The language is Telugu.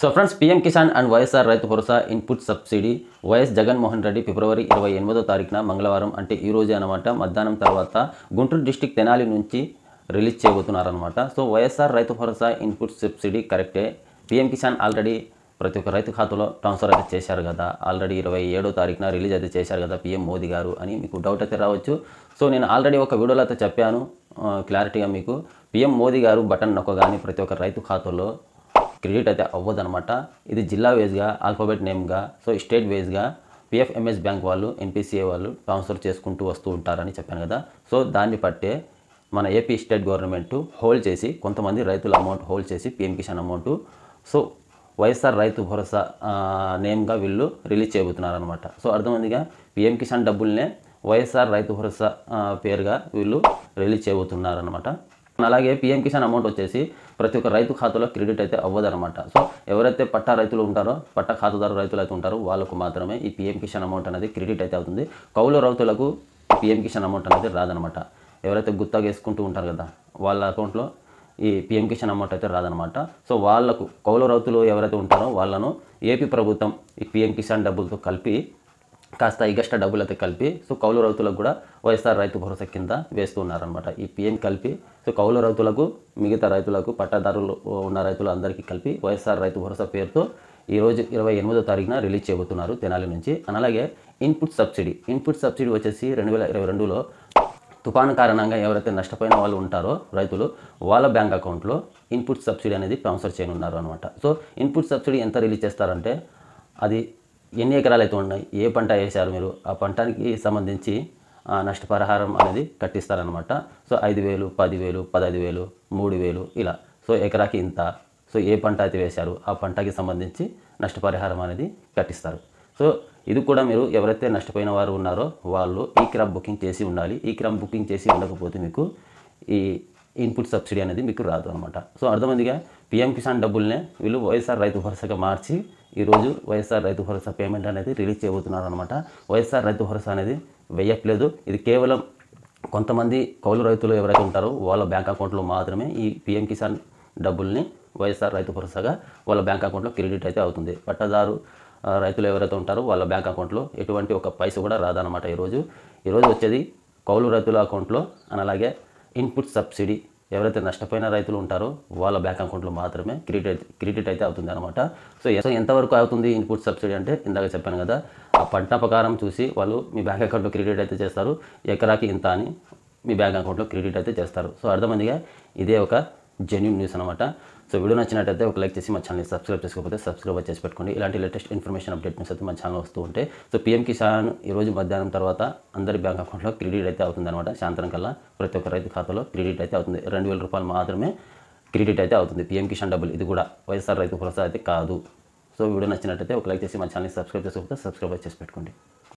so friends PM Kisan and YSR Rythu Bharosa input subsidy YS Jaganmohan Reddy ఫిబ్రవరి ఇరవై ఎనిమిదో తారీఖున మంగళవారం అంటే ఈ రోజే అనమాట మధ్యాహ్నం తర్వాత గుంటూరు డిస్టిక్ తెనాలి నుంచి రిలీజ్ చేయబోతున్నారనమాట so YSR Rythu Bharosa input subsidy కరెక్టే పీఎం కిసాన్ ఆల్రెడీ ప్రతి ఒక్క రైతు ఖాతాలో ట్రాన్స్ఫర్ అయితే చేశారు కదా ఆల్రెడీ ఇరవై ఏడో తారీఖున రిలీజ్ అయితే చేశారు కదా పీఎం మోదీ గారు అని మీకు డౌట్ అయితే రావచ్చు సో నేను ఆల్రెడీ ఒక వీడియోలో అయితే చెప్పాను క్లారిటీగా మీకు పీఎం మోదీ గారు బటన్ నొక్కగానే ప్రతి ఒక్క రైతు ఖాతాలో క్రెడిట్ అయితే అవ్వదనమాట ఇది జిల్లా వేజ్గా ఆల్ఫాబెట్ నేమ్గా సో స్టేట్ వేజ్గా పిఎఫ్ఎంఎస్ బ్యాంక్ వాళ్ళు ఎన్పిసిఏ వాళ్ళు ట్రాన్స్ఫర్ చేసుకుంటూ వస్తూ ఉంటారని చెప్పాను కదా సో దాన్ని పట్టే మన ఏపీ స్టేట్ గవర్నమెంట్ హోల్డ్ చేసి కొంతమంది రైతుల అమౌంట్ హోల్డ్ చేసి PM Kisan amount so YSR Rythu Bharosa నేమ్గా వీళ్ళు రిలీజ్ చేయబోతున్నారనమాట సో అర్థమైందిగా పిఎం కిసాన్ డబ్బుల్నే వైఎస్ఆర్ రైతు భరోసా పేరుగా వీళ్ళు రిలీజ్ చేయబోతున్నారనమాట అలాగే పీఎం కిసాన్ అమౌంట్ వచ్చేసి ప్రతి ఒక్క రైతు ఖాతాలో క్రెడిట్ అయితే అవ్వదనమాట సో ఎవరైతే పట్టా రైతులు ఉంటారో పట్టా ఖాతాదారు రైతులు అయితే ఉంటారో వాళ్ళకు మాత్రమే ఈ పీఎం కిసాన్ అమౌంట్ అనేది క్రెడిట్ అయితే అవుతుంది కౌలు రైతులకు పీఎం కిసాన్ అమౌంట్ అనేది రాదనమాట ఎవరైతే గుత్తగా వేసుకుంటూ ఉంటారు కదా వాళ్ళ అకౌంట్లో ఈ పిఎం కిసాన్ అమౌంట్ అయితే రాదనమాట సో వాళ్లకు కౌలు రైతులు ఎవరైతే ఉంటారో వాళ్ళను ఏపీ ప్రభుత్వం ఈ పిఎం కిసాన్ డబ్బులతో కలిపి కాస్త ఈ డబ్బులు అయితే కలిపి సో కౌలు రైతులకు కూడా వైఎస్ఆర్ రైతు భరోసా కింద వేస్తూ ఉన్నారనమాట ఈ పిఎం కలిపి సో కౌలు రైతులకు మిగతా రైతులకు పట్టాదారులు ఉన్న రైతులు అందరికీ కలిపి వైఎస్ఆర్ రైతు భరోసా పేరుతో ఈరోజు ఇరవై ఎనిమిదో తారీఖున రిలీజ్ చేయబోతున్నారు తెనాలి నుంచి అలాగే ఇన్పుట్ సబ్సిడీ ఇన్పుట్ సబ్సిడీ వచ్చేసి రెండు వేల ఇరవై రెండులో తుఫాను కారణంగా ఎవరైతే నష్టపోయిన వాళ్ళు ఉంటారో రైతులు వాళ్ళ బ్యాంక్ అకౌంట్లో ఇన్పుట్ సబ్సిడీ అనేది ట్రాన్స్ఫర్ చేయనున్నారు అనమాట సో ఇన్పుట్ సబ్సిడీ ఎంత రిలీజ్ చేస్తారంటే అది ఎన్ని ఎకరాలు అయితే ఉన్నాయి ఏ పంట వేశారు మీరు ఆ పంటానికి సంబంధించి నష్టపరిహారం అనేది కట్టిస్తారనమాట సో ఐదు వేలు పదివేలు పదహైదు వేలు మూడు వేలు ఇలా సో ఎకరాకి ఇంత సో ఏ పంట అయితే వేశారు ఆ పంటకి సంబంధించి నష్టపరిహారం అనేది కట్టిస్తారు సో ఇది కూడా మీరు ఎవరైతే నష్టపోయిన వారు ఉన్నారో వాళ్ళు ఈ క్రాప్ బుకింగ్ చేసి ఉండాలి ఈ క్రాప్ బుకింగ్ చేసి ఉండకపోతే మీకు ఈ ఇన్పుట్ సబ్సిడీ అనేది మీకు రాదు అనమాట సో అర్థమైందిగా పిఎం కిసాన్ డబ్బుల్నే వీళ్ళు వైఎస్ఆర్ రైతు భరోసాగా మార్చి ఈరోజు వైఎస్ఆర్ రైతు భరోసా పేమెంట్ అనేది రిలీజ్ చేయబోతున్నారు అనమాట వైఎస్ఆర్ రైతు భరోసా అనేది వేయట్లేదు ఇది కేవలం కొంతమంది కౌలు రైతులు ఎవరైతే ఉంటారో వాళ్ళ బ్యాంక్ అకౌంట్లో మాత్రమే ఈ పిఎం కిసాన్ డబ్బుల్ని వైఎస్ఆర్ రైతు భరోసాగా వాళ్ళ బ్యాంక్ అకౌంట్లో క్రెడిట్ అయితే అవుతుంది పట్టదారు రైతులు ఎవరైతే ఉంటారో వాళ్ళ బ్యాంక్ అకౌంట్లో ఎటువంటి ఒక పైస కూడా రాదనమాట ఈరోజు ఈరోజు వచ్చేది కౌలు రైతుల అకౌంట్లో అలాగే ఇన్పుట్ సబ్సిడీ ఎవరైతే నష్టపోయిన రైతులు ఉంటారో వాళ్ళ బ్యాంక్ అకౌంట్లో మాత్రమే క్రెడిట్ క్రెడిట్ అయితే అవుతుంది అనమాట సో ఎంతవరకు అవుతుంది ఇన్పుట్ సబ్సిడీ అంటే ఇందాక చెప్పాను కదా ఆ పంట ప్రకారం చూసి వాళ్ళు మీ బ్యాంక్ అకౌంట్లో క్రెడిట్ అయితే చేస్తారు ఎకరాకి ఇంత అని మీ బ్యాంక్ అకౌంట్లో క్రెడిట్ అయితే చేస్తారు సో అర్థమైందిగా ఇదే ఒక జెన్యున్ న్యూస్ అనమాట సో వీడియో నచ్చినట్టయితే ఒక లైక్ చేసి మా ఛానల్ని సబ్స్క్రైబ్ చేసుకోకపోతే సబ్స్క్రైబ్ చేసి పెట్టుకోండి ఇలాంటి లేటెస్ట్ ఇన్ఫర్మేషన్ అప్డేట్ న్యూస్ అయితే మా ఛానల్ వస్తూ ఉంటాయి సో పీఎం కిసాన్ ఈరోజు మధ్యాహ్నం తర్వాత అందరి బ్యాంక్ అకౌంట్లో క్రెడిట్ అయితే అవుతుందన్నమాట సాయంత్రం కల్లా ప్రతి ఒక్క రైతు ఖాతాలో క్రెడిట్ అయితే అవుతుంది రెండు వేల రూపాయలు మాత్రమే క్రెడిట్ అయితే అవుతుంది పీఎం కిసాన్ డబ్బులు ఇది కూడా వైఎస్ఆర్ రైతు భరోసా అయితే కాదు సో వీడియో నచ్చినట్టయితే ఒక లైక్ చేసి మా ఛానల్ని సబ్స్క్రైబ్ చేసుకోకపోతే సబ్స్క్రైబ్ చేసి పెట్టుకోండి